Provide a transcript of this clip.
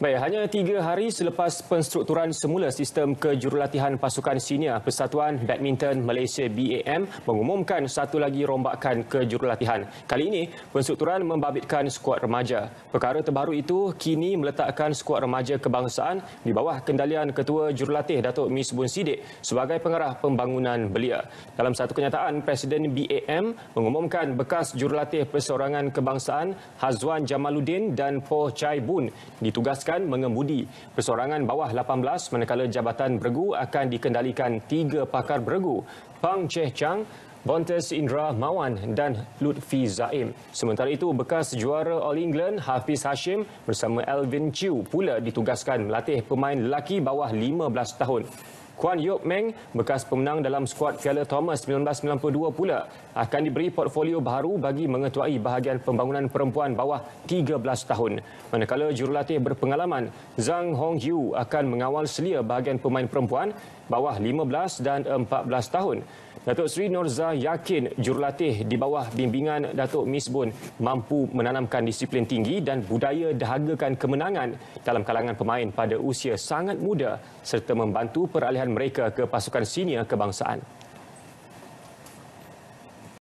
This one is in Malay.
Baik, hanya tiga hari selepas penstrukturan semula sistem kejurulatihan pasukan senior Persatuan Badminton Malaysia BAM mengumumkan satu lagi rombakan kejurulatihan. Kali ini, penstrukturan membabitkan skuad remaja. Perkara terbaru itu kini meletakkan skuad remaja kebangsaan di bawah kendalian Ketua Jurulatih Datuk Miss Bun Sidik sebagai pengarah pembangunan belia. Dalam satu kenyataan, Presiden BAM mengumumkan bekas jurulatih perseorangan kebangsaan Hazwan Jamaluddin dan Poh Chai Bun ditugaskan akan mengemudi persorangan bawah 18 manakala Jabatan Bergu akan dikendalikan tiga pakar bergu, Pang Cheh Chang, Bontes Indra Mawan dan Lutfi Zaim. Sementara itu, bekas juara All England Hafiz Hashim bersama Alvin Chiu pula ditugaskan melatih pemain lelaki bawah 15 tahun. Kwan Yop Meng, bekas pemenang dalam skuad Piala Thomas 1992 pula, akan diberi portfolio baru bagi mengetuai bahagian pembangunan perempuan bawah 13 tahun. Manakala jurulatih berpengalaman, Zhang Hong Yu akan mengawal selia bahagian pemain perempuan bawah 15 dan 14 tahun. Datuk Sri Norza yakin jurulatih di bawah bimbingan Datuk Misbun mampu menanamkan disiplin tinggi dan budaya dahagakan kemenangan dalam kalangan pemain pada usia sangat muda serta membantu peralihan mereka ke pasukan senior kebangsaan.